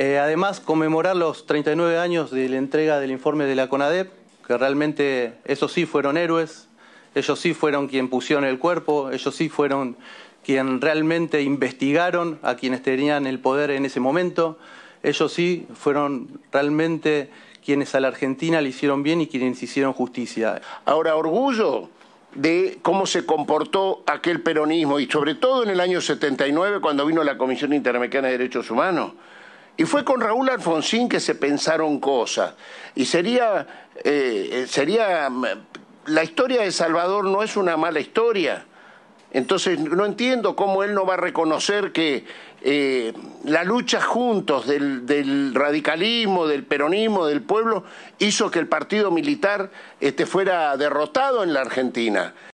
Eh, además, conmemorar los 39 años de la entrega del informe de la CONADEP, que realmente esos sí fueron héroes, ellos sí fueron quien pusieron el cuerpo, ellos sí fueron quien realmente investigaron a quienes tenían el poder en ese momento, ellos sí fueron realmente quienes a la Argentina le hicieron bien y quienes hicieron justicia. Ahora, orgullo de cómo se comportó aquel peronismo y sobre todo en el año 79 cuando vino la Comisión Interamericana de Derechos Humanos. Y fue con Raúl Alfonsín que se pensaron cosas. Y sería, eh, sería, mm, la historia de Salvador no es una mala historia. Entonces no entiendo cómo él no va a reconocer que eh, la lucha juntos del, radicalismo, del peronismo, del pueblo, hizo que el partido militar este, fuera derrotado en la Argentina.